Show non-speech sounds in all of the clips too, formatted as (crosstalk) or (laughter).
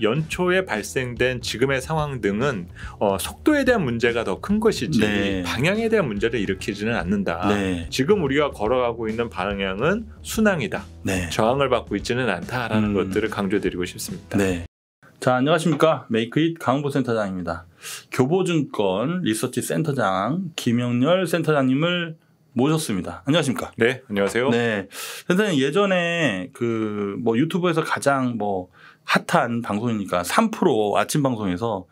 연초에 발생된 지금의 상황 등은 어, 속도에 대한 문제가 더 큰 것이지 네. 방향에 대한 문제를 일으키지는 않는다. 네. 지금 우리가 걸어가고 있는 방향은 순항이다. 네. 저항을 받고 있지는 않다라는 음. 것들을 강조드리고 싶습니다. 네. 자, 안녕하십니까. 메이크잇 강보센터장입니다. 교보증권 리서치 센터장 김영렬 센터장님을 모셨습니다. 안녕하십니까? 네, 안녕하세요. 네. 선생님 예전에 그 뭐 유튜브에서 가장 뭐 핫한 방송이니까 3% 아침 방송에서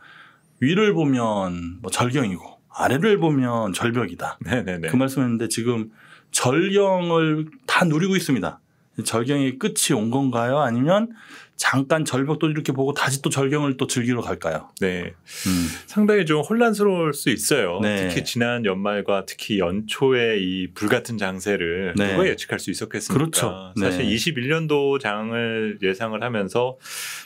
위를 보면 뭐 절경이고 아래를 보면 절벽이다. 네네네. 그 말씀했는데 지금 절경을 다 누리고 있습니다. 절경의 끝이 온 건가요? 아니면 잠깐 절벽도 이렇게 보고 다시 또 절경을 또 즐기러 갈까요? 네. 음. 상당히 좀 혼란스러울 수 있어요. 네. 특히 지난 연말과 특히 연초에 이 불같은 장세를 네. 누가 예측할 수 있었겠습니까? 그렇죠. 네. 사실 네. 21년도 장을 예상을 하면서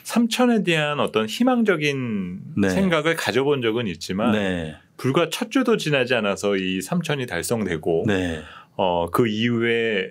3천에 대한 어떤 희망적인 네. 생각을 가져본 적은 있지만 네. 불과 첫 주도 지나지 않아서 이 3천이 달성되고 어, 그 이후에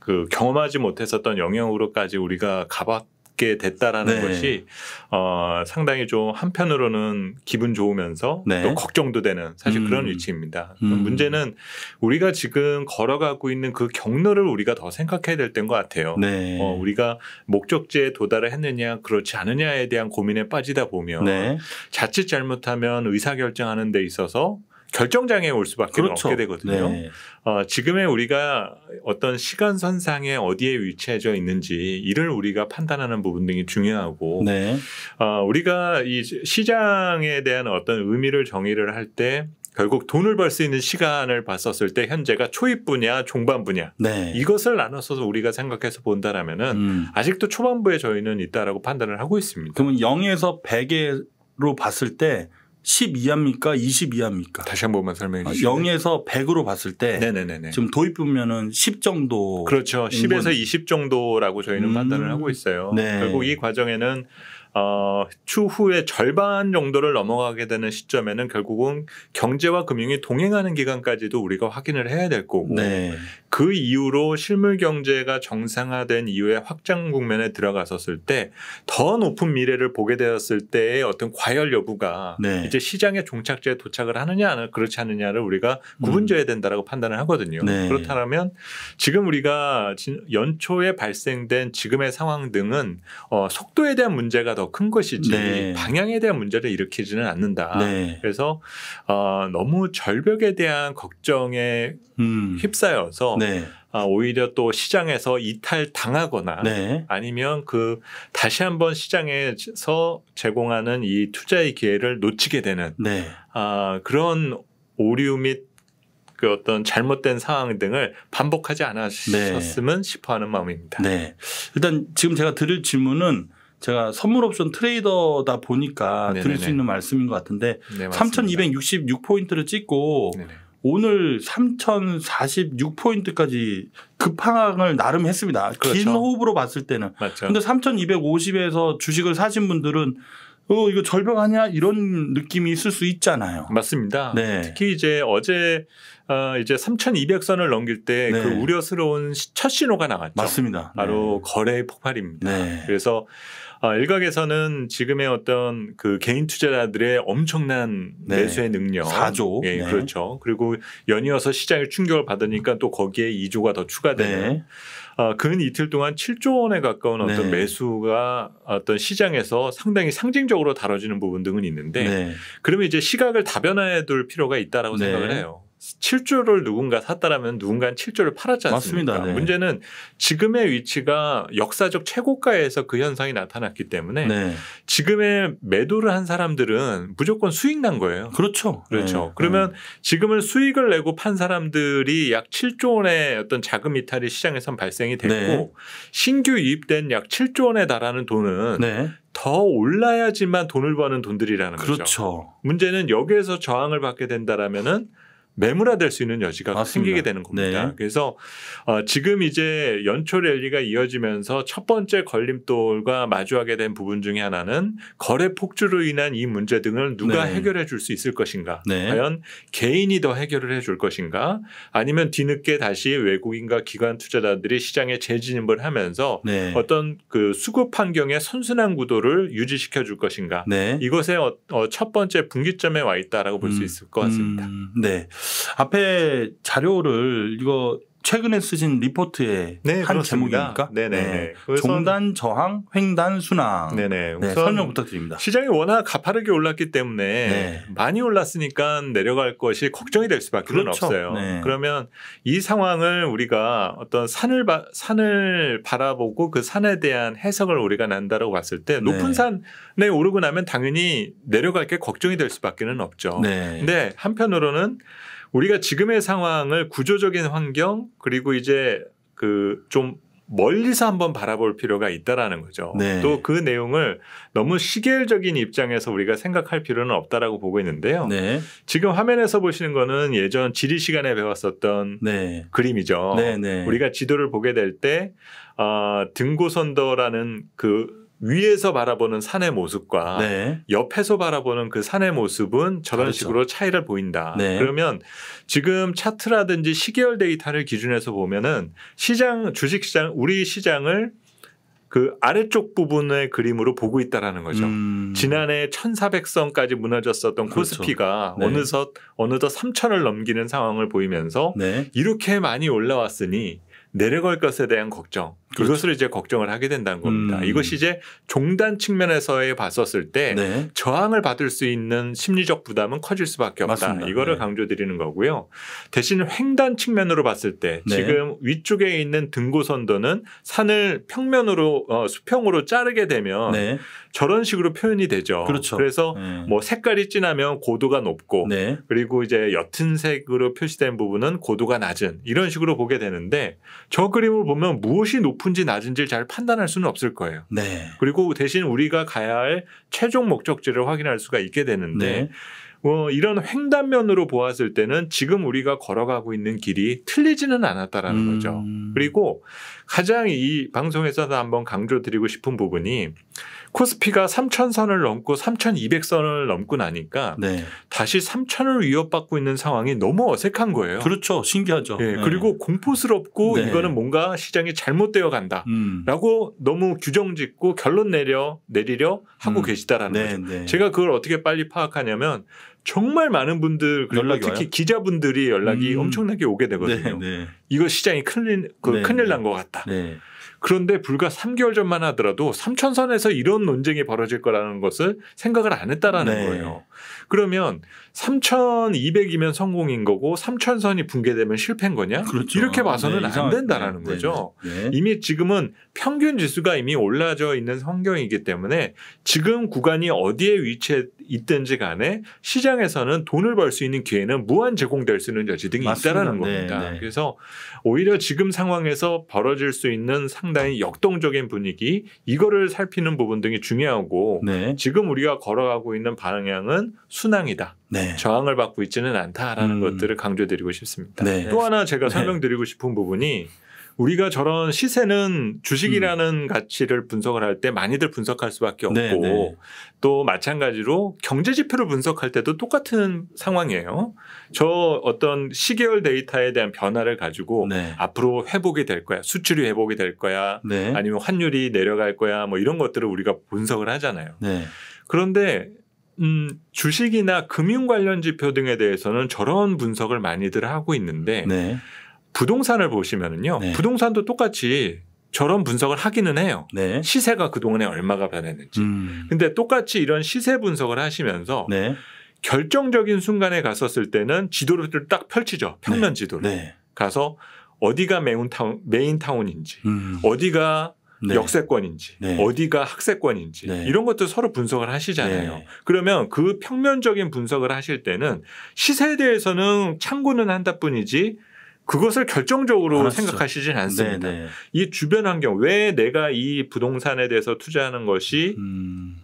그 경험하지 못했었던 영역으로까지 우리가 가봤 있게 됐다라는 네. 것이 어, 상당히 좀 한편으로는 기분 좋으면서 네. 또 걱정도 되는 사실 음. 그런 위치입니다. 음. 문제는 우리가 지금 걸어가고 있는 그 경로를 우리가 더 생각해야 될 때인 것 같아요. 네. 어, 우리가 목적지에 도달을 했느냐 그렇지 않느냐에 대한 고민에 빠지다 보면 네. 자칫 잘못하면 의사결정하는 데 있어서 결정장애에 올 수밖에 그렇죠. 없게 되거든요. 네. 어, 지금의 우리가 어떤 시간선상에 어디에 위치해져 있는지 이를 우리가 판단하는 부분 등이 중요하고 네. 어, 우리가 이 시장에 대한 어떤 의미를 정의를 할 때 결국 돈을 벌 수 있는 시간을 봤었을 때 현재가 초입 분야, 종반 분야 네. 이것을 나눠서 우리가 생각해서 본다라면은 음. 아직도 초반부에 저희는 있다라고 판단을 하고 있습니다. 그러면 0에서 100으로 봤을 때1 2합니까2 2합니까 다시 한 번만 설명해 어, 주시죠. 0에서 100으로 봤을 때 네네네네. 지금 도입 부면은10 정도 그렇죠. 10에서 20 정도라고 저희는 음. 판단을 하고 있어요. 네. 결국 이 과정에는 어, 추후에 절반 정도를 넘어가게 되는 시점에는 결국은 경제와 금융이 동행하는 기간까지도 우리가 확인을 해야 될 거고 네. 그 이후로 실물 경제가 정상화된 이후에 확장 국면에 들어갔었을 때 더 높은 미래를 보게 되었을 때의 어떤 과열 여부가 네. 이제 시장의 종착지에 도착을 하느냐 그렇지 않느냐를 우리가 구분져야 음. 된다라고 음. 판단을 하거든요. 네. 그렇다면 지금 우리가 연초에 발생된 지금의 상황 등은 어, 속도에 대한 문제가 더 더큰 것이지 네. 방향에 대한 문제를 일으키지는 않는다. 네. 그래서 어, 너무 절벽에 대한 걱정에 음. 휩싸여서 네. 아, 오히려 또 시장에서 이탈 당하거나 네. 아니면 그 다시 한번 시장에서 제공하는 이 투자의 기회를 놓치게 되는 네. 아, 그런 오류 및 그 어떤 잘못된 상황 등을 반복하지 않았었으면 네. 싶어하는 마음입니다. 네. 일단 지금 제가 드릴 질문은 제가 선물 옵션 트레이더다 보니까 네네네. 드릴 수 있는 말씀인 것 같은데 네, 3,266포인트를 찍고 네네. 오늘 3,046포인트까지 급항을 나름 했습니다. 그렇죠. 긴 호흡으로 봤을 때는. 맞죠. 근데 3,250에서 주식을 사신 분들은 어, 이거 절벽하냐 이런 느낌이 있을 수 있잖아요. 맞습니다. 네. 특히 이제 어제 어, 이제 3,200선을 넘길 때그 네. 그 우려스러운 첫 신호가 나왔죠. 맞습니다. 바로 네. 거래의 폭발입니다. 네. 그래서 아, 일각에서는 지금의 어떤 그 개인 투자자들의 엄청난 네. 매수의 능력. 4조. 예, 네. 그렇죠. 그리고 연이어서 시장에 충격을 받으니까 또 거기에 2조가 더 추가되는 네. 아, 근 이틀 동안 7조 원에 가까운 어떤 네. 매수가 어떤 시장에서 상당히 상징적으로 다뤄지는 부분 등은 있는데 네. 그러면 이제 시각을 다변화해 둘 필요가 있다라고 네. 생각을 해요. 7조를 누군가 샀다라면 누군가는 7조를 팔았지 않습니까? 맞습니다. 네. 문제는 지금의 위치가 역사적 최고가에서 그 현상이 나타났기 때문에 네. 지금의 매도를 한 사람들은 무조건 수익 난 거예요. 그렇죠. 그렇죠. 네. 그러면 네. 지금은 수익을 내고 판 사람들이 약 7조 원의 어떤 자금 이탈이 시장에선 발생이 됐고 네. 신규 유입된 약 7조 원에 달하는 돈은 네. 더 올라야지만 돈을 버는 돈들이라는 그렇죠. 거죠. 문제는 여기에서 저항을 받게 된다라면은 매물화될수 있는 여지가 맞습니다. 생기게 되는 겁니다. 네. 그래서 어, 지금 이제 연초 랠리가 이어지면서 첫 번째 걸림돌과 마주하게 된 부분 중에 하나는 거래 폭주로 인한 이 문제 등을 누가 네. 해결해 줄 수 있을 것인가? 네. 과연 개인이 더 해결을 해 줄 것인가? 아니면 뒤늦게 다시 외국인과 기관 투자자들이 시장에 재진입을 하면서 네. 어떤 그 수급 환경의 선순환 구도를 유지시켜 줄 것인가? 네. 이것의 어, 어, 첫 번째 분기점에 와 있다라고 볼수 음, 있을 것 같습니다. 음, 네. 앞에 자료를 이거 최근에 쓰신 리포트의 네, 한 그렇습니다. 제목입니까? 네네. 네. 네, 네. 네. 종단 저항 횡단 순항. 네네. 네, 설명 부탁드립니다. 시장이 워낙 가파르게 올랐기 때문에 네. 많이 올랐으니까 내려갈 것이 걱정이 될 수밖에 그렇죠. 없어요. 그러면 이 상황을 우리가 어떤 산을 바, 산을 바라보고 그 산에 대한 해석을 우리가 난다라고 봤을 때 높은 산에 오르고 나면 당연히 내려갈 게 걱정이 될 수밖에는 없죠. 네. 근데 한편으로는 우리가 지금의 상황을 구조적인 환경 그리고 이제 그 좀 멀리서 한번 바라볼 필요가 있다라는 거죠. 네. 또그 내용을 너무 시계적인 입장에서 우리가 생각할 필요는 없다라고 보고 있는데요. 네. 지금 화면에서 보시는 거는 예전 지리 시간에 배웠었던 네. 그림이죠. 네, 네. 우리가 지도를 보게 될때 어, 등고선도라는 그 위에서 바라보는 산의 모습과 네. 옆에서 바라보는 그 산의 모습은 저런 그렇죠. 식으로 차이를 보인다. 네. 그러면 지금 차트라든지 시계열 데이터를 기준해서 보면은 시장 주식 시장 우리 시장을 그 아래쪽 부분의 그림으로 보고 있다라는 거죠. 음. 지난해 1,400선까지 무너졌었던 그렇죠. 코스피가 네. 어느덧 어느덧 3,000을 넘기는 상황을 보이면서 네. 이렇게 많이 올라왔으니 내려갈 것에 대한 걱정 그렇죠. 이것을 이제 걱정을 하게 된다는 겁니다. 음. 이것이 이제 종단 측면에서의 봤었을 때 네. 저항을 받을 수 있는 심리적 부담은 커질 수밖에 없다. 맞습니다. 이거를 네. 강조드리는 거고요. 대신 횡단 측면으로 봤을 때 네. 지금 위쪽에 있는 등고선도는 산을 평면으로 어, 수평으로 자르게 되면 네. 저런 식으로 표현이 되죠. 그렇죠. 그래서뭐 네. 색깔이 진하면 고도가 높고 네. 그리고 이제 옅은 색으로 표시된 부분은 고도가 낮은 이런 식으로 보게 되는데 저 그림을 보면 무엇이 높은 높은지 낮은지를 잘 판단할 수는 없을 거예요. 네. 그리고 대신 우리가 가야 할 최종 목적지를 확인할 수가 있게 되는데 네. 어, 이런 횡단면으로 보았을 때는 지금 우리가 걸어가고 있는 길이 틀리지는 않았다라는 음. 거죠. 그리고 가장 이 방송에서도 한번 강조드리고 싶은 부분이 코스피가 3,000선을 넘고 3,200선을 넘고 나니까 네. 다시 3,000을 위협받고 있는 상황이 너무 어색한 거예요. 그렇죠. 신기하죠. 예, 네. 그리고 공포스럽고 네. 이거는 뭔가 시장이 잘못되어 간다라고 음. 너무 규정짓고 결론 내려 내리려 하고 음. 계시다라는 네, 거죠. 네. 제가 그걸 어떻게 빨리 파악하냐면 정말 많은 분들 연락고 특히 와요? 기자분들이 연락이 음. 엄청나게 오게 되거든요. 네, 이거 시장이 큰일 그 큰일 난것 같다. 그런데 불과 3개월 전만 하더라도 삼천선에서 이런 논쟁이 벌어질 거라는 것을 생각을 안 했다라는 네. 거예요. 그러면 3,200이면 성공인 거고 3천선이 붕괴되면 실패인 거냐? 그렇죠. 이렇게 봐서는 네, 안 된다라는 네, 거죠. 네, 네. 이미 지금은 평균 지수가 이미 올라져 있는 환경이기 때문에 지금 구간이 어디에 위치해 있든지 간에 시장에서는 돈을 벌 수 있는 기회는 무한 제공될 수 있는 여지 등이 있다라는 네, 겁니다. 그래서 오히려 지금 상황에서 벌어질 수 있는 상당 상당히 역동적인 분위기 이거를 살피는 부분 등이 중요하고 네. 지금 우리가 걸어가고 있는 방향은 순항이다. 네. 저항을 받고 있지는 않다라는 음. 것들을 강조드리고 싶습니다. 네. 또 하나 제가 네. 설명드리고 싶은 부분이 우리가 저런 시세는 주식이라는 음. 가치를 분석을 할 때 많이들 분석할 수밖에 없고 네네. 네. 또 마찬가지로 경제 지표를 분석할 때도 똑같은 상황이에요. 저 어떤 시계열 데이터에 대한 변화를 가지고 네. 앞으로 회복이 될 거야, 수출이 회복이 될 거야, 네. 아니면 환율이 내려갈 거야, 뭐 이런 것들을 우리가 분석을 하잖아요. 네. 그런데 음, 주식이나 금융 관련 지표 등에 대해서는 저런 분석을 많이들 하고 있는데. 네. 부동산을 보시면은요. 네. 부동산도 똑같이 저런 분석을 하기는 해요. 네. 시세가 그동안에 얼마가 변했는지. 음. 근데 똑같이 이런 시세 분석을 하시면서 네. 결정적인 순간에 갔었을 때는 지도를 딱 펼치죠. 네. 평면 지도를. 네. 가서 어디가 메인타운, 메인타운인지, 음. 어디가 네. 역세권인지 네. 어디가 학세권인지 네. 이런 것도 서로 분석을 하시잖아요. 네. 그러면 그 평면적인 분석을 하실 때는 시세에 대해서는 참고는 한다뿐이지 그것을 결정적으로 알 생각하시진 않습니다. 네네. 네. 이 주변 환경 왜 내가 이 부동산에 대해서 투자하는 것이 음.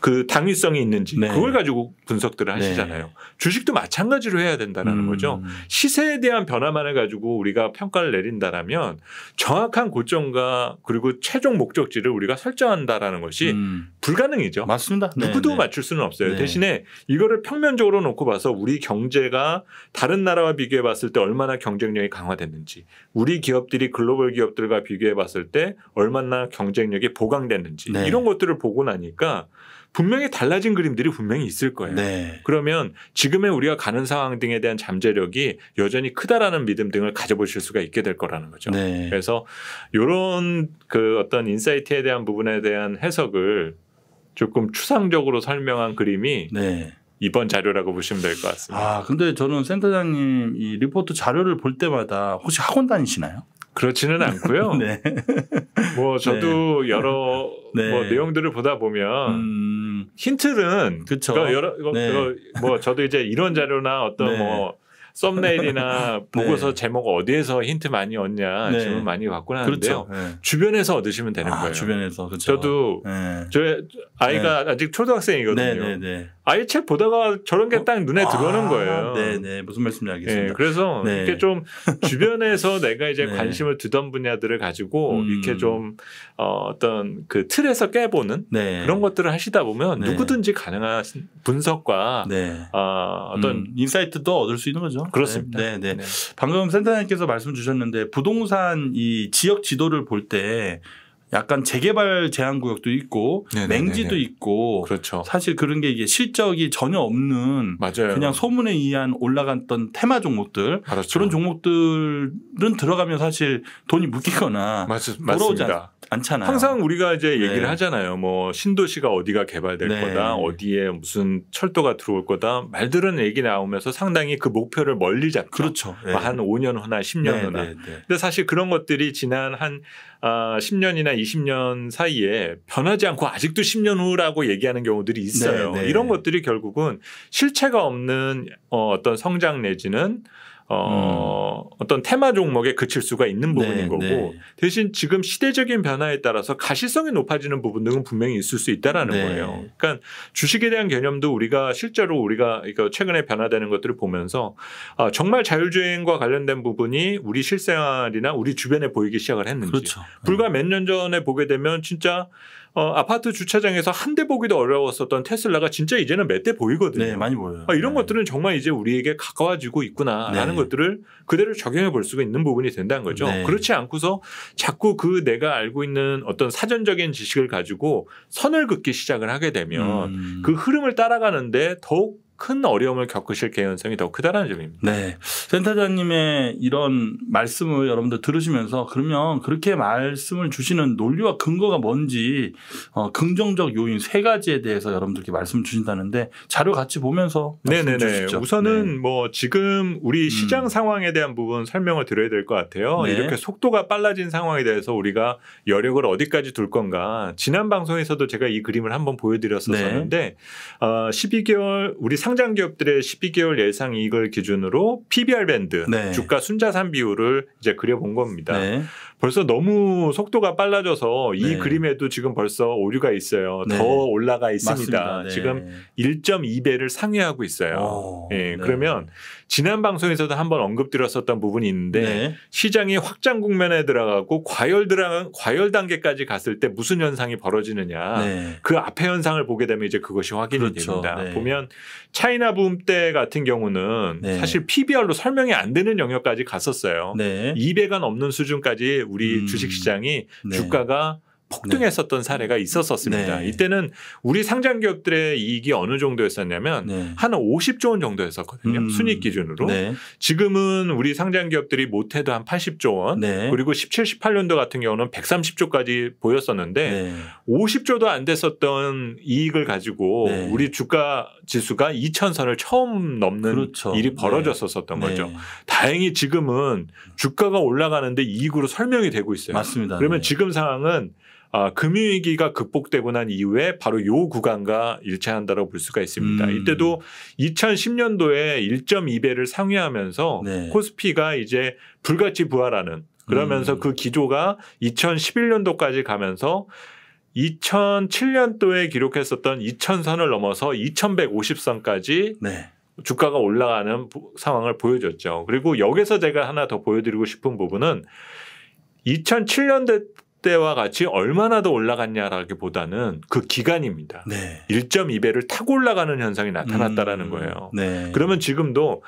그 당위성이 있는지 네. 그걸 가지고 분석들을 네. 하시잖아요. 네. 주식도 마찬가지로 해야 된다라는 음. 거죠. 시세에 대한 변화만 해가지고 우리가 평가를 내린다라면 정확한 고점과 그리고 최종 목적지를 우리가 설정한다라는 것이 음. 불가능이죠. 맞습니다. 네, 누구도 네, 맞출 수는 없어요. 네. 대신에 이거를 평면적으로 놓고 봐서 우리 경제가 다른 나라와 비교해 봤을 때 얼마나 경쟁력이 강화됐는지 우리 기업들이 글로벌 기업들과 비교해 봤을 때 얼마나 경쟁력이 보강됐는지 이런 것들을 보고 나니까 분명히 달라진 그림들이 분명히 있을 거예요. 네. 그러면 지금의 우리가 가는 상황 등에 대한 잠재력이 여전히 크다라는 믿음 등을 가져보실 수가 있게 될 거라는 거죠. 네. 그래서 이런 그 어떤 인사이트에 대한 부분에 대한 해석을 조금 추상적으로 설명한 그림이 네. 이번 자료라고 보시면 될 것 같습니다. 아, 근데 저는 센터장님 이 리포트 자료를 볼 때마다 혹시 학원 다니시나요? 그렇지는 않고요. (laughs) 네. 뭐 저도 네. 여러 네. 뭐 내용들을 보다 보면 음... 힌트는 그쵸. 그 여러 그, 뭐 저도 이제 이런 자료나 어떤 네. 뭐 썸네일이나 (laughs) 네. 보고서 제목 어디에서 힌트 많이 얻냐 질문 많이 받고나는데요 그렇죠. 주변에서 얻으시면 되는 아, 거예요. 주변에서 그렇죠. 저도 저 아이가 아직 초등학생이거든요. 아예 책 보다가 저런 게딱 어? 눈에 들어오는 아, 거예요. 네, 네. 무슨 말씀인지 알겠습니다. 네, 그래서 네. 이렇게 좀 주변에서 (laughs) 내가 이제 네. 관심을 두던 분야들을 가지고 음. 이렇게 좀 어, 어 떤그 틀에서 깨보는 네. 그런 것들을 하시다 보면 네. 누구든지 가능한 분석과 네. 어, 어떤 음, 인사이트도 얻을 수 있는 거죠. 그렇습니다. 네, 네. 방금 센터장님께서 말씀 주셨는데 부동산 이 지역 지도를 볼때 약간 재개발 제한 구역도 있고 네네네네. 네, 네, 맹지도 네. 있고 그렇죠. 사실 그런 게 이게 실적이 전혀 없는 맞아요. 그냥 소문에 의한 올라갔던 테마 종목들 그렇죠. 그런 종목들은 들어가면 사실 돈이 묶이거나 맞, 돌아오지 않, 않잖아요. 항상 우리가 이제 네. 얘기를 네. 하잖아요. 뭐 신도시가 어디가 개발될 네. 거다, 어디에 무슨 철도가 들어올 거다. 말들은 얘기 나오면서 상당히 그 목표를 멀리 잡죠. 그렇죠. 네. 뭐 한 5년 후나 10년 후나. 네, 근데 사실 그런 것들이 지난 한 아, 10년이나 20년 사이에 변하지 않고 아직도 10년 후라고 얘기하는 경우들이 있어요. 이런 것들이 결국은 실체가 없는 어, 어떤 성장 내지는 어, 음. 어떤 테마 종목에 그칠 수가 있는 네, 부분인 네, 거고 네. 대신 지금 시대적인 변화에 따라서 가시성이 높아지는 부분 등은 분명히 있을 수 있다라는 네. 거예요. 그러니까 주식에 대한 개념도 우리가 실제로 우리가 그러 최근에 변화되는 것들을 보면서 아, 정말 자율주행과 관련된 부분이 우리 실생활이나 우리 주변에 보이기 시작을 했는지 그렇죠. 불과 네. 몇년 전에 보게 되면 진짜 어, 아파트 주차장에서 한 대 보기도 어려웠었던 테슬라가 진짜 이제는 몇 대 보이거든요. 네, 많이 보여요. 아, 이런 네. 것들은 정말 이제 우리에게 가까워지고 있구나라는 네. 것들을 그대로 적용해 볼 수가 있는 부분이 된다는 거죠. 네. 그렇지 않고서 자꾸 그 내가 알고 있는 어떤 사전적인 지식을 가지고 선을 긋기 시작을 하게 되면 음. 그 흐름을 따라가는데 더욱 큰 어려움을 겪으실 개연성이 더 크다는 점입니다. 네. 센터장님의 이런 말씀을 여러분들 들으시면서 그러면 그렇게 말씀을 주시는 논리와 근거가 뭔지 어, 긍정적 요인 세 가지에 대해서 여러분들께 말씀 을 주신다는데 자료 같이 보면서 네네네. 주시죠. 우선은 네. 뭐 지금 우리 음. 시장 음. 상황에 대한 부분 설명을 드려야 될 것 같아요. 네. 이렇게 속도가 빨라진 상황에 대해서 우리가 여력을 어디까지 둘 건가. 지난 방송에서도 제가 이 그림을 한번 보여드렸었는데 네. 어, 12개월 우리 상 상장 기업들의 12개월 예상 이익을 기준으로 PBR 밴드 네. 주가 순자산 비율을 이제 그려본 겁니다. 네. 벌써 너무 속도가 빨라져서 이 네. 그림에도 지금 벌써 오류가 있어요. 네. 더 올라가 있습니다. 네. 지금 1.2배를 상회하고 있어요. 예, 네. 그러면 지난 방송에서도 한번 언급드렸었던 부분이 있는데 네. 시장이 확장 국면에 들어가고 과열 들어 과열 단계까지 갔을 때 무슨 현상이 벌어지느냐 네. 그 앞에 현상을 보게 되면 이제 그것이 확인이 그렇죠. 됩니다. 보면 차이나 부음 때 같은 경우는 사실 PBR로 설명이 안 되는 영역까지 갔었어요. 2배가 넘는 수준까지 우리 음. 주식시장이 네. 주가가 폭등했었던 네. 사례가 있었었습니다. 네. 이때는 우리 상장 기업들의 이익이 어느 정도였었냐면 네. 한 50조 원 정도였었거든요. 음. 순익 기준으로. 네. 지금은 우리 상장 기업들이 못해도 한 80조 원 네. 그리고 17, 18년도 같은 경우는 130조까지 보였었는데 50조도 안 됐었던 이익을 가지고 우리 주가 지수가 2천선을 처음 넘는 그렇죠. 일이 벌어졌었던 거죠. 다행히 지금은 주가가 올라가는데 이익으로 설명이 되고 있어요. 맞습니다. 그러면 지금 상황은 아, 금융위기가 극복되고 난 이후에 바로 요 구간과 일치한다고 라볼 수가 있습니다. 음. 이때도 2010년도에 1.2배를 상회하면서 네. 코스피가 이제 불같이 부활하는 그러면서 음. 그 기조가 2011년도까지 가면서 2007년도에 기록했었던 2000선을 넘어서 2150선까지 네. 주가가 올라가는 상황을 보여줬죠. 그리고 여기서 제가 하나 더 보여드리고 싶은 부분은 2 0 0 7년대 때와 같이 얼마나 더 올라갔냐라기보다는 그 기간입니다. 네. 1.2배를 타고 올라가는 현상이 나타났다라는 음, 거예요. 네. 그러면 지금도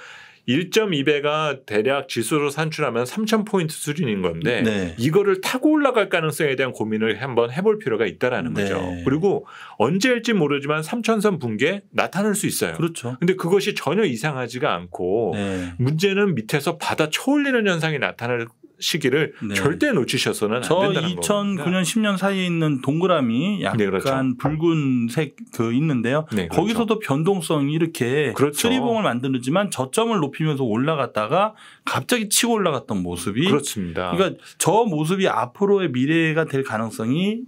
1.2배가 대략 지수로 산출하면 3,000포인트 수준인 건데 네. 이거를 타고 올라갈 가능성에 대한 고민을 한번 해볼 필요가 있다라는 네. 거죠. 그리고 언제일지 모르지만 3,000선 붕괴 나타날 수 있어요. 그렇죠. 근데 그것이 전혀 이상하지가 않고 네. 문제는 밑에서 받아 쳐올리는 현상이 나타날 시기를 네. 절대 놓치셔서는 안 된다는 거저 2009년 10년 사이에 있는 동그라미 약간 네, 그렇죠. 붉은색 그 있는데요. 네, 그렇죠. 거기서도 변동성이 이렇게 그렇죠. 수리봉을 만드지만 는 저점을 높이면서 올라갔다가 갑자기 치고 올라갔던 모습이 그렇습니다. 그러니까 저 모습이 앞으로의 미래가 될 가능성이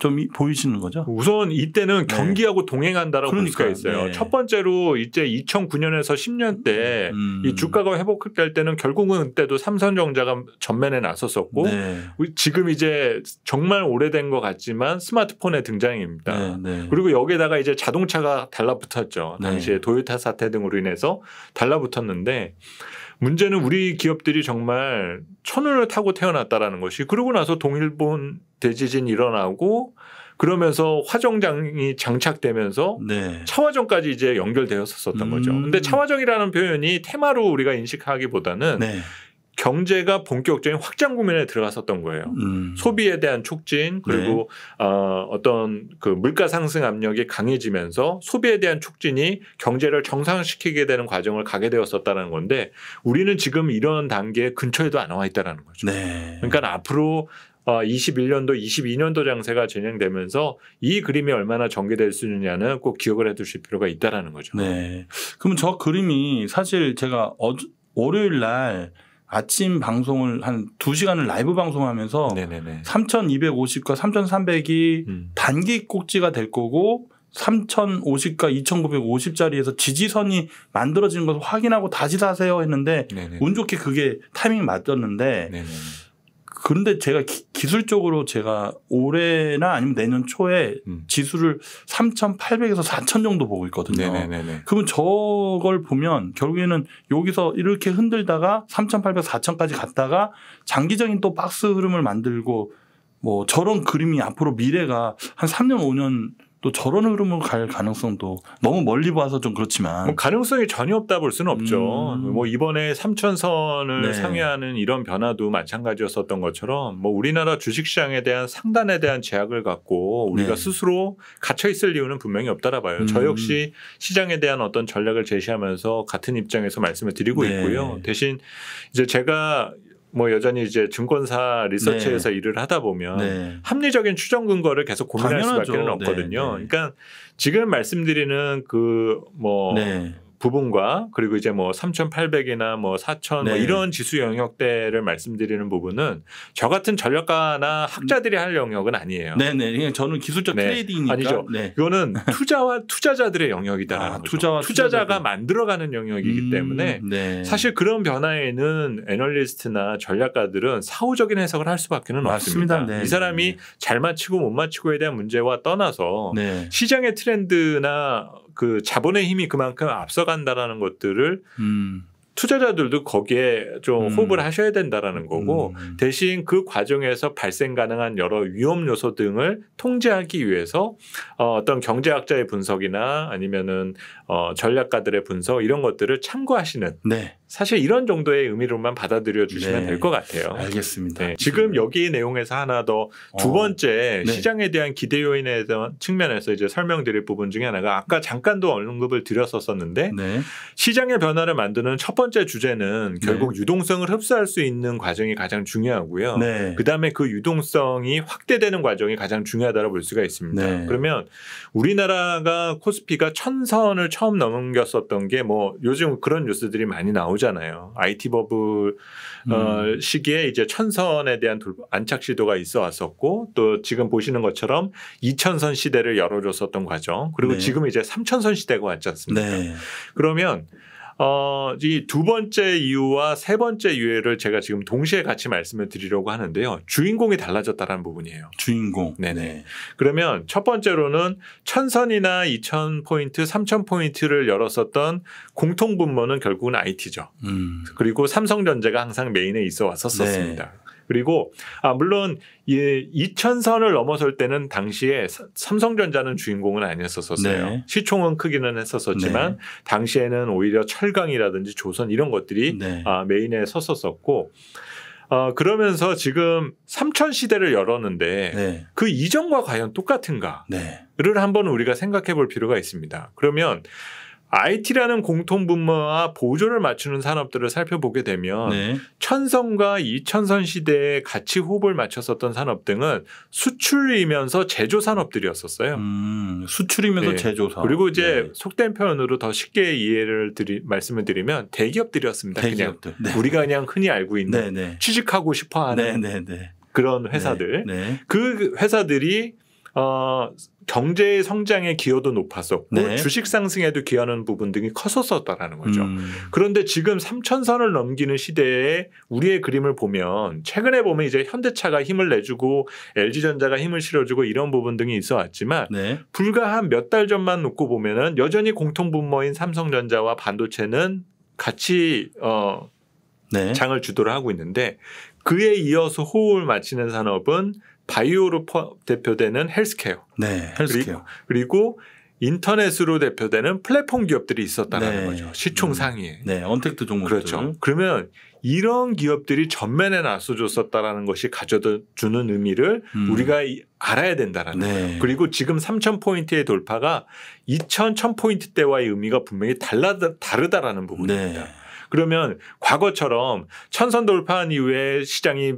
좀 보이시는 거죠? 우선 이때는 네. 경기하고 동행한다라고 그러니까, 볼 수가 있어요. 네. 첫 번째로 이제 2009년에서 10년 때이 음. 주가가 회복할 때는 결국은 그때도 삼성전자가 전면에 나섰었고 네. 지금 이제 정말 오래된 것 같지만 스마트폰의 등장입니다. 네, 네. 그리고 여기에다가 이제 자동차가 달라붙었죠. 당시에 도요타 사태 등으로 인해서 달라붙었는데 문제는 우리 기업들이 정말 천운을 타고 태어났다라는 것이 그러고 나서 동일본 대지진 일어나고 그러면서 화정장이 장착되면서 네. 차화정까지 이제 연결되었었던 음. 거죠. 근데 차화정이라는 표현이 테마로 우리가 인식하기보다는 네. 경제가 본격적인 확장 국면에 들어갔었던 거예요. 음. 소비에 대한 촉진 그리고 네. 어, 어떤 그 물가 상승 압력이 강해지면서 소비에 대한 촉진이 경제를 정상시키게 되는 과정을 가게 되었었다는 건데 우리는 지금 이런 단계 근처에도 안 와 있다라는 거죠. 네. 그러니까 앞으로 어, 21년도, 22년도 장세가 진행되면서 이 그림이 얼마나 전개될 수 있느냐는 꼭 기억을 해두실 필요가 있다라는 거죠. 네. 그럼 저 그림이 사실 제가 어, 월요일 날 아침 방송을 한2시간을 라이브 방송하면서 네네네. 3250과 3300이 음. 단기 꼭지가 될 거고 3050과 2950짜리에서 지지선이 만들어지는 것을 확인하고 다시 사세요 했는데 네네운 좋게 그게 타이밍 맞았는데 네네 그런데 제가 기, 술적으로 제가 올해나 아니면 내년 초에 음. 지수를 3,800에서 4,000 정도 보고 있거든요. 네네네네. 그러면 저걸 보면 결국에는 여기서 이렇게 흔들다가 3,800, 4,000까지 갔다가 장기적인 또 박스 흐름을 만들고 뭐 저런 그림이 앞으로 미래가 한 3년, 5년 또 저런 흐름을갈 가능성도 너무 멀리 봐서 좀 그렇지만 뭐 가능성이 전혀 없다 볼 수는 없죠. 음. 뭐 이번에 삼천선을 네. 상회하는 이런 변화도 마찬가지였었던 것처럼 뭐 우리나라 주식시장에 대한 상단에 대한 제약을 갖고 우리가 네. 스스로 갇혀 있을 이유는 분명히 없다라 봐요. 음. 저 역시 시장에 대한 어떤 전략을 제시하면서 같은 입장에서 말씀을 드리고 네. 있고요. 대신 이제 제가 뭐 여전히 이제 증권사 리서치에서 네. 일을 하다 보면 네. 합리적인 추정 근거를 계속 고민할 당연하죠. 수밖에 는 없거든요. 네. 그러니까 지금 말씀드리는 그뭐 네. 부분과 그리고 이제 뭐 3,800이나 뭐 4,000 뭐 네. 뭐 이런 지수 영역대를 말씀드리는 부분은 저 같은 전략가나 음. 학자들이 할 영역은 아니에요. 네네. 네. 그러니까 저는 기술적 네. 트레이딩이니까. 아니죠. 네. 이거는 투자와 투자자들의 영역이다 아, 투자와 투자자가 만들어가는 영역이기 음, 때문에 네. 사실 그런 변화에는 애널리스트나 전략가들은 사후적인 해석을 할 수밖에는 맞습니다. 없이 네, 네, 사람이 잘 맞히고 못 맞히고에 대한 문제와 떠나서 시장의 트렌드나 그 자본의 힘이 그만큼 앞서간다라는 것들을 음. 투자자들도 거기에 좀 음. 호흡을 하셔야 된다라는 거고 음, 음. 대신 그 과정에서 발생 가능한 여러 위험 요소 등을 통제하기 위해서 어, 어떤 경제학자의 분석이나 아니면은 어, 전략가들의 분석 이런 것들을 참고하시는 네. 사실 이런 정도의 의미로만 받아들여 주시면 네. 될것 같아요. 알겠습니다. 네. 지금 여기 내용에서 하나 더두 어. 번째 네. 시장에 대한 기대 요인에 대한 측면에서 이제 설명드릴 부분 중에 하나가 아까 잠깐도 언급을 드렸었었는데 네. 시장의 변화를 만드는 첫 번째 주제는 네. 결국 유동성을 흡수할 수 있는 과정이 가장 중요하고요. 네. 그다음에 그 유동성이 확대되는 과정이 가장 중요하다고 볼 수가 있습니다. 그러면 우리나라가 코스피가 천선을 처음 넘겼었던 게 뭐 요즘 그런 뉴스들이 많이 나오죠. 오잖아요. IT 버블 음. 어, 시기에 이제 천선에 대한 안착 시도가 있어 왔었고 또 지금 보시는 것처럼 2 0 0 0선 시대를 열어줬었던 과정 그리고 네. 지금 이제 3 0 0 0선 시대가 왔지 않습니까? 네. 그러면 어, 이 두 번째 이유와 세 번째 이유를 제가 지금 동시에 같이 말씀을 드리려고 하는데요. 주인공이 달라졌다라는 부분이에요. 주인공. 네네. 네. 그러면 첫 번째로는 천선이나 이천 포인트, 삼천 포인트를 열었었던 공통 분모는 결국은 IT죠. 음. 그리고 삼성전자가 항상 메인에 있어 왔었습니다. 네. 그리고 아 물론 예, 2천선을 넘어설 때는 당시에 삼성전자는 주인공은 아니었었어요. 었 네. 시총은 크기는 했었었지만 네. 당시에는 오히려 철강이라든지 조선 이런 것들이 네. 아, 메인에 섰었었고 어, 그러면서 지금 삼천 시대를 열었는데 네. 그 이전과 과연 똑같은가를 네. 한번 우리가 생각해 볼 필요가 있습니다. 그러면 IT라는 공통 분모와 보조를 맞추는 산업들을 살펴보게 되면 네. 천성과 이천선 시대에 같이 호흡을 맞췄었던 산업 등은 수출이면서 제조 산업들이었었어요. 음, 수출이면서 네. 제조 산업. 그리고 이제 네. 속된 표현으로 더 쉽게 이해를 드리, 말씀을 드리면 대기업들이었습니다. 대기업들. 그냥 네. 우리가 그냥 흔히 알고 있는 네, 네. 취직하고 싶어하는 그런 회사들. 그 회사들이 어, 경제 성장의 기여도 높았었고 네. 주식 상승에도 기여하는 부분 등이 컸었었다라는 거죠. 음. 그런데 지금 3천선을 넘기는 시대에 우리의 그림을 보면 최근에 보면 이제 현대차가 힘을 내주고 LG전자가 힘을 실어주고 이런 부분 등이 있어 왔지만 네. 불과 한 몇 달 전만 놓고 보면은 여전히 공통 분모인 삼성전자와 반도체는 같이 어 네. 장을 주도를 하고 있는데 그에 이어서 호흡을 맞추는 산업은 바이오로 대표되는 헬스케어. 네, 헬스케어. 그리고, 그리고 인터넷으로 대표되는 플랫폼 기업들이 있었다는 네. 거죠. 시총 음. 상위에. 네, 언택트 종목 그렇죠. 그러면 이런 기업들이 전면에 나서줬었다라는 것이 가져주는 의미를 음. 우리가 알아야 된다라는 네. 거예요. 그리고 지금 3천 포인트의 돌파가 2천, 1천 포인트 때와의 의미가 분명히 달라 다르다라는 부분입니다. 네. 그러면 과거처럼 천선 돌파한 이후에 시장이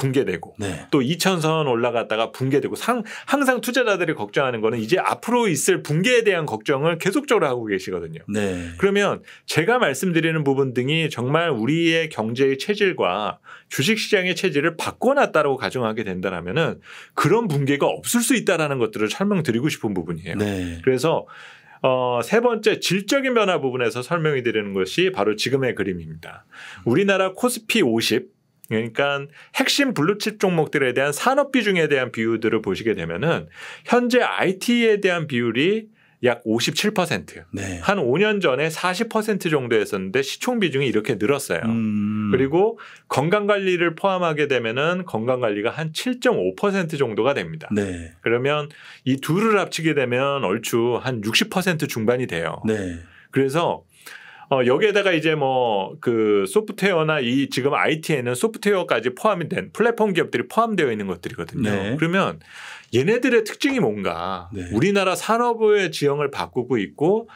붕괴되고 네. 또2 0 0 0선 올라갔다가 붕괴되고 상, 항상 투자자들이 걱정하는 거는 이제 앞으로 있을 붕괴에 대한 걱정을 계속적으로 하고 계시거든요. 네. 그러면 제가 말씀드리는 부분 등이 정말 우리의 경제의 체질과 주식시장의 체질을 바꿔놨다고 가정하게 된다면은 그런 붕괴가 없을 수 있다라는 것들을 설명드리고 싶은 부분이에요. 네. 그래서 어, 세 번째 질적인 변화 부분에서 설명해 드리는 것이 바로 지금의 그림입니다. 우리나라 코스피 50 그러니까 핵심 블루칩 종목들에 대한 산업 비중에 대한 비율들을 보시게 되면은 현재 IT에 대한 비율이 약 57%. 네. 한 5년 전에 40% 정도였었는데 시총 비중이 이렇게 늘었어요. 음. 그리고 건강 관리를 포함하게 되면은 건강 관리가 한 7.5% 정도가 됩니다. 네. 그러면 이 둘을 합치게 되면 얼추 한 60% 중반이 돼요. 네. 그래서 어, 여기에다가 이제 뭐 그 소프트웨어나 이 지금 IT에는 소프트웨어까지 포함이 된 플랫폼 기업들이 포함되어 있는 것들이거든요. 네. 그러면 얘네들의 특징이 뭔가 네. 우리나라 산업의 지형을 바꾸고 있고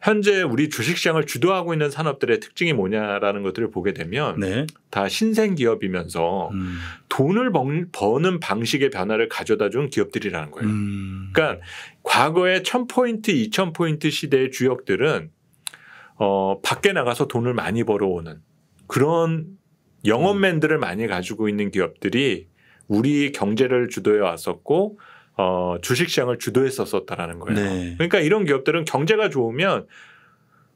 현재 우리 주식시장을 주도하고 있는 산업들의 특징이 뭐냐라는 것들을 보게 되면 네. 다 신생 기업이면서 음. 돈을 버는 방식의 변화를 가져다 준 기업들이라는 거예요. 음. 그러니까 과거의 천포인트 이천 포인트 시대의 주역들은 어, 밖에 나가서 돈을 많이 벌어오는 그런 영업맨들을 많이 가지고 있는 기업들이 우리 경제를 주도해 왔었고 어, 주식시장을 주도했었었다라는 거예요. 네. 그러니까 이런 기업들은 경제가 좋으면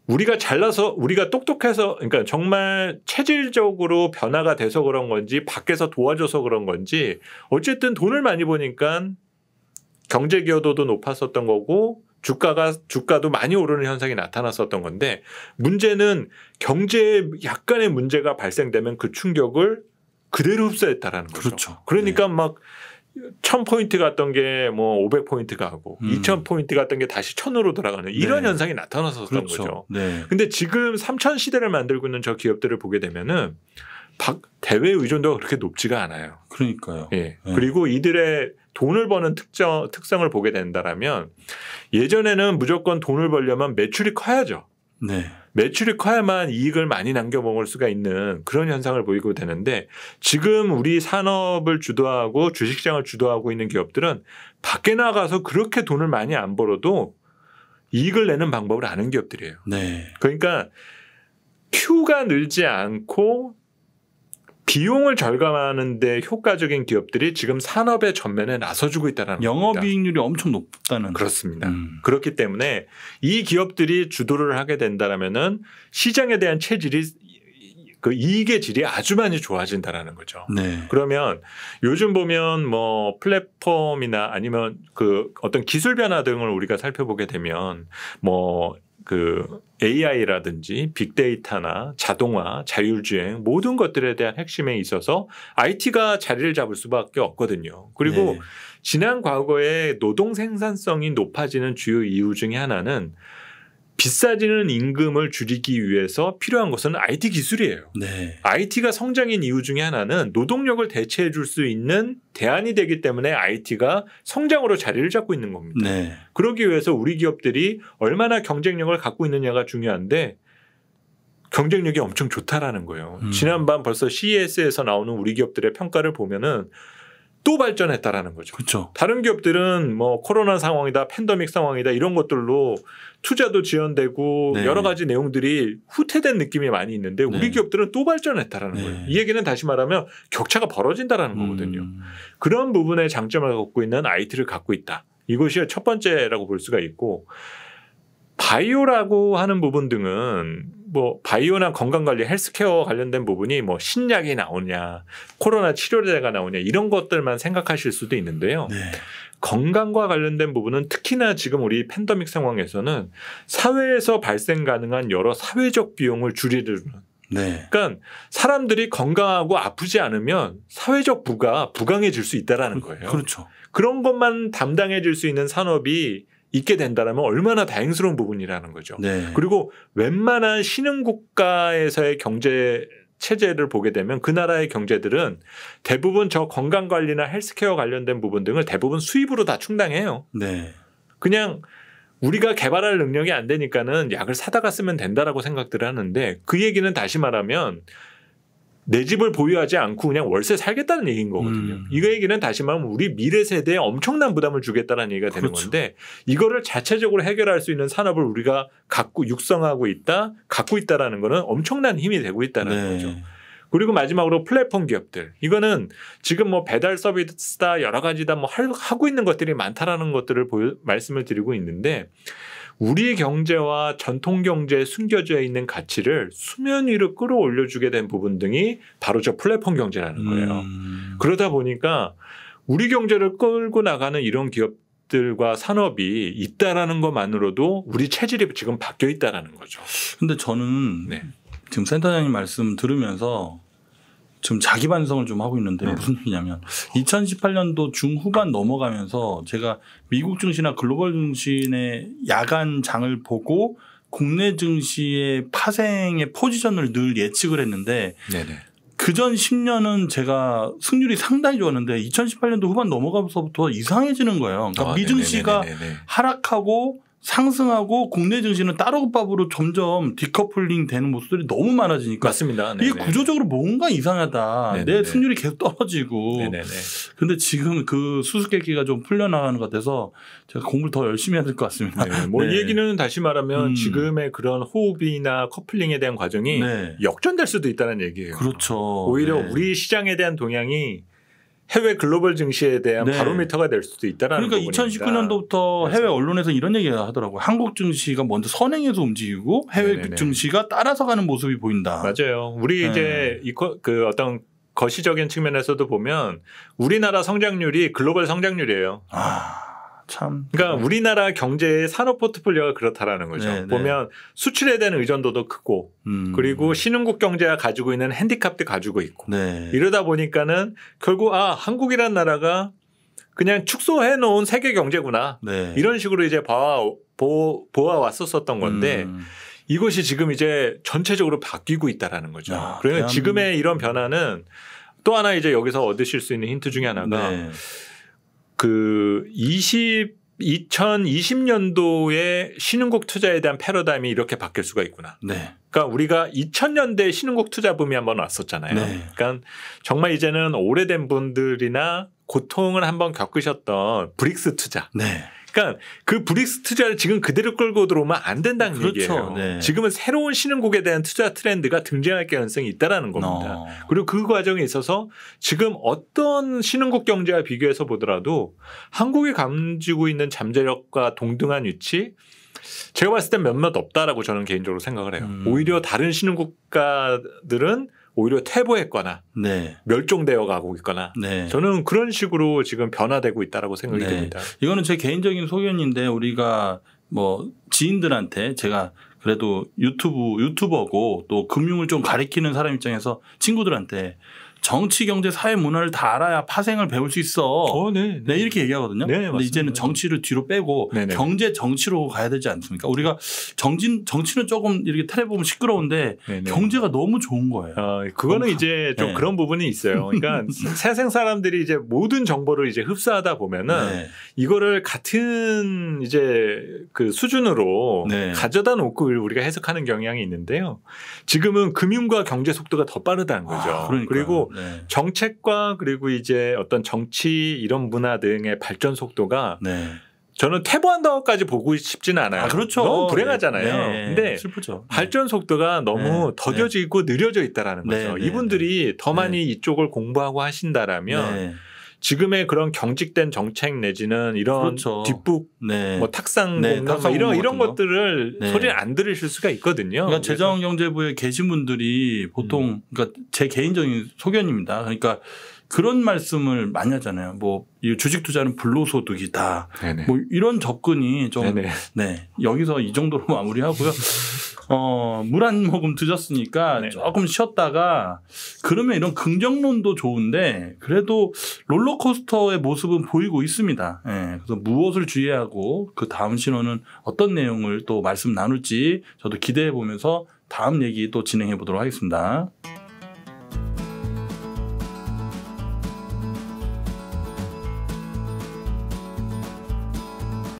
우리가 잘나서 우리가 똑똑해서 그러니까 정말 체질적으로 변화가 돼서 그런 건지 밖에서 도와줘서 그런 건지 어쨌든 돈을 많이 버니까 경제 기여도도 높았었던 거고 주가가 주가도 많이 오르는 현상이 나타났었던 건데 문제는 경제에 약간의 문제가 발생되면 그 충격을 그대로 흡수했다라는 거죠. 그렇죠. 그러니까 네. 막0포인트 갔던 게 뭐5 0 0 포인트 가고 2 0 0 0 포인트 갔던 게 다시 1 0 0 0으로 돌아가는 이런 네. 현상이 나타났었던 그렇죠. 거죠. 네. 근데 지금 3000 시대를 만들고 있는 저 기업들을 보게 되면은 박, 대외 의존도가 그렇게 높지가 않아요. 그러니까요. 예. 네. 그리고 이들의 돈을 버는 특정, 특성을 보게 된다라면 예전에는 무조건 돈을 벌려면 매출이 커야죠. 네. 매출이 커야만 이익을 많이 남겨 먹을 수가 있는 그런 현상을 보이고 되는데 지금 우리 산업을 주도하고 주식시장을 주도하고 있는 기업들은 밖에 나가서 그렇게 돈을 많이 안 벌어도 이익을 내는 방법을 아는 기업들이에요. 네. 그러니까 큐가 늘지 않고 비용을 절감하는데 효과적인 기업들이 지금 산업의 전면에 나서주고 있다는 영업이익률이 엄청 높다는. 그렇습니다. 음. 그렇기 때문에 이 기업들이 주도를 하게 된다라면은 시장에 대한 체질이 그 이익의 질이 아주 많이 좋아진다라는 거죠. 네. 그러면 요즘 보면 뭐 플랫폼이나 아니면 그 어떤 기술 변화 등을 우리가 살펴보게 되면 뭐그 AI라든지 빅데이터나 자동화, 자율주행 모든 것들에 대한 핵심에 있어서 IT가 자리를 잡을 수밖에 없거든요. 그리고 네. 지난 과거에 노동 생산성이 높아지는 주요 이유 중의 하나는 비싸지는 임금을 줄이기 위해서 필요한 것은 IT 기술이에요. 네. IT가 성장인 이유 중에 하나는 노동력을 대체해 줄 수 있는 대안이 되기 때문에 IT가 성장으로 자리를 잡고 있는 겁니다. 네. 그러기 위해서 우리 기업들이 얼마나 경쟁력을 갖고 있느냐가 중요한데 경쟁력이 엄청 좋다라는 거예요. 음. 지난번 벌써 CES에서 나오는 우리 기업들의 평가를 보면은 또 발전했다라는 거죠. 그렇죠. 다른 기업들은 뭐 코로나 상황이다, 팬더믹 상황이다 이런 것들로 투자도 지연되고 네. 여러 가지 내용들이 후퇴된 느낌이 많이 있는데 우리 네. 기업들은 또 발전했다라는 네. 거예요. 이 얘기는 다시 말하면 격차가 벌어진다라는 음. 거거든요. 그런 부분의 장점을 갖고 있는 IT를 갖고 있다. 이것이 첫 번째라고 볼 수가 있고 바이오라고 하는 부분 등은 뭐 바이오나 건강관리 헬스케어 관련된 부분이 뭐 신약이 나오냐 코로나 치료제가 나오냐 이런 것들만 생각하실 수도 있는데요. 네. 건강과 관련된 부분은 특히나 지금 우리 팬더믹 상황에서는 사회에서 발생 가능한 여러 사회적 비용을 줄이려는 네. 그러니까 사람들이 건강하고 아프지 않으면 사회적 부가 부강해질 수 있다라는 그, 거예요. 그렇죠. 그런 것만 담당해 줄수 있는 산업이 있게 된다면 라 얼마나 다행스러운 부분이라는 거죠. 네. 그리고 웬만한 신흥 국가에서의 경제 체제를 보게 되면 그 나라의 경제들은 대부분 저 건강 관리나 헬스케어 관련된 부분 등을 대부분 수입으로 다 충당해요. 네. 그냥 우리가 개발할 능력이 안 되니까는 약을 사다가 쓰면 된다라고 생각들을 하는데 그 얘기는 다시 말하면 내 집을 보유하지 않고 그냥 월세 살겠다는 얘기인 거거든요. 음. 이거 얘기는 다시 말하면 우리 미래 세대에 엄청난 부담을 주겠다는 얘기가 되는 그렇죠. 건데 이거를 자체적으로 해결할 수 있는 산업을 우리가 갖고 육성하고 있다, 갖고 있다라는 거는 엄청난 힘이 되고 있다는 네. 거죠. 그리고 마지막으로 플랫폼 기업들. 이거는 지금 뭐 배달 서비스다 여러 가지다 뭐 하고 있는 것들이 많다라는 것들을 보여, 말씀을 드리고 있는데 우리 경제와 전통 경제에 숨겨져 있는 가치를 수면 위로 끌어올려주게 된 부분 등이 바로 저 플랫폼 경제라는 거예요. 음. 그러다 보니까 우리 경제를 끌고 나가는 이런 기업들과 산업이 있다라는 것만으로도 우리 체질이 지금 바뀌어 있다라는 거죠. 근데 저는 네. 지금 센터장님 말씀 들으면서 지금 자기 반성을 좀 하고 있는데 네. 무슨 얘기냐면 2018년도 중후반 넘어가면서 제가 미국 증시나 글로벌 증시의 야간 장을 보고 국내 증시의 파생의 포지션을 늘 예측을 했는데 네네. 그전 10년은 제가 승률이 상당히 좋았는데 2018년도 후반 넘어가면서부터 이상해지는 거예요. 그러니까 어, 아, 미증시가 네, 네네네네네. 네, 네, 하락하고 상승하고 국내 증시는 따로밥으로 점점 디커플링 되는 모습들이 너무 많아지니까 맞습니다. 네네. 이게 네. 구조적으로 뭔가 이상하다. 네네내 수률이 네. 계속 떨어지고. 네네 네, 근데 지금 그 수수께끼가 좀 풀려나가는 것 같아서 제가 공부를 더 열심히 해야 될 것 같습니다. 네. 뭐이 (laughs) 네. 얘기는 다시 말하면 음. 지금의 그런 호흡이나 커플링에 대한 과정이 네. 역전될 수도 있다는 얘기예요. 그렇죠. 오히려 우리 시장에 대한 동향이 해외 글로벌 증시에 대한 네. 바로미터가 될 수도 있다라는 거죠. 그러니까 부분입니다. 2019년도부터 그래서. 해외 언론에서 이런 얘기 하더라고요. 한국 증시가 먼저 선행해서 움직이고 해외 네네네. 증시가 따라서 가는 모습이 보인다. 맞아요. 우리 네. 이제 이코, 그 어떤 거시적인 측면에서도 보면 우리나라 성장률이 글로벌 성장률이에요. 아. 참. 그러니까 우리나라 경제의 산업 포트폴리오가 그렇다라는 거죠. 네네. 네. 보면 수출에 대한 의존도도 크고 음. 그리고 신흥국 경제가 가지고 있는 핸디캡도 가지고 있고 네. 이러다 보니까는 결국 아 한국이란 나라가 그냥 축소해 놓은 세계 경제구나 네. 이런 식으로 이제 봐 보, 아 왔었었던 건데. 음. 이것이 지금 이제 전체적으로 바뀌고 있다라는 거죠. 아, 그러면 지금의 이런 변화는 또 하나 이제 여기서 얻으실 수 있는 힌트 중에 하나가 네. 그 20, 2020년도에 신흥국 투자에 대한 패러다임이 이렇게 바뀔 수가 있구나. 네. 그러니까 우리가 2000년대 신흥국 투자 붐이 한 번 왔었잖아요. 네. 그러니까 정말 이제는 오래된 분들이나 고통을 한번 겪으셨던 브릭스 투자. 네. 그러니까 그 브릭스 투자를 지금 그대로 끌고 들어오면 안 된다는 그렇죠. 얘기예요. 네. 지금은 새로운 신흥국에 대한 투자 트렌드가 등장할 가능성이 있다라는 겁니다. 어. 그리고 그 과정에 있어서 지금 어떤 신흥국 경제와 비교해서 보더라도 한국이 감지고 있는 잠재력과 동등한 위치 제가 봤을 땐 몇몇 없다라고 저는 개인적으로 생각을 해요. 음. 오히려 다른 신흥국가들은 오히려 퇴보했거나 네. 멸종되어 가고 있거나 네. 저는 그런 식으로 지금 변화되고 있다라고 생각이 네. 듭니다. 이거는 제 개인적인 소견인데 우리가 뭐 지인들한테 제가 그래도 유튜브 유튜버고 또 금융을 좀 가리키는 사람 입장에서 친구들한테 정치, 경제, 사회, 문화를 다 알아야 파생을 배울 수 있어. 어, 네, 네. 네 이렇게 얘기하거든요. 네, 맞습니다. 이제는 정치를 뒤로 빼고 네네. 네. 경제 정치로 가야 되지 않습니까? 우리가 정진 정치는 조금 이렇게 테레 보면 시끄러운데 네네. 네. 경제가 너무 좋은 거예요. 어, 그거는 이제 좀 네. 그런 부분이 있어요. 그러니까 (laughs) 세상 사람들이 이제 모든 정보를 이제 흡수하다 보면은 이거를 같은 이제 그 수준으로 가져다 놓고 우리가 해석하는 경향이 있는데요. 지금은 금융과 경제 속도가 더 빠르다는 거죠. 아, 그러니까. 그리고 네. 정책과 그리고 이제 어떤 정치 이런 문화 등의 발전 속도가 네. 저는 퇴보한다고까지 보고 싶지는 않아요. 아, 그렇죠. 너무 불행하잖아요. 네. 네. 근데 슬프죠. 네. 발전 속도가 너무 네. 더뎌지고 느려져 있다라는 거죠. 이분들이 더 많이 이쪽을 공부하고 하신다라면 지금의 그런 경직된 정책 내지는 이런 그렇죠. 뒷북 네. 뭐 탁상 네, 공간 뭐 이런 이런 것들을 네. 소리를 안 들으실 수가 있거든요. 그러니까 재정경제부에 계신 분들이 보통 음. 그러니까 제 개인적인 소견입니다. 그러니까 그런 말씀을 많이 하잖아요. 뭐, 이 주식 투자는 불로소득이다. 네네. 뭐, 이런 접근이 좀, 네 여기서 이 정도로 (laughs) 마무리하고요. 어, 물 한 모금 드셨으니까 네. 조금 쉬었다가 그러면 이런 긍정론도 좋은데 그래도 롤러코스터의 모습은 보이고 있습니다. 예. 그래서 무엇을 주의하고 그 다음 신호는 어떤 내용을 또 말씀 나눌지 저도 기대해 보면서 다음 얘기 또 진행해 보도록 하겠습니다.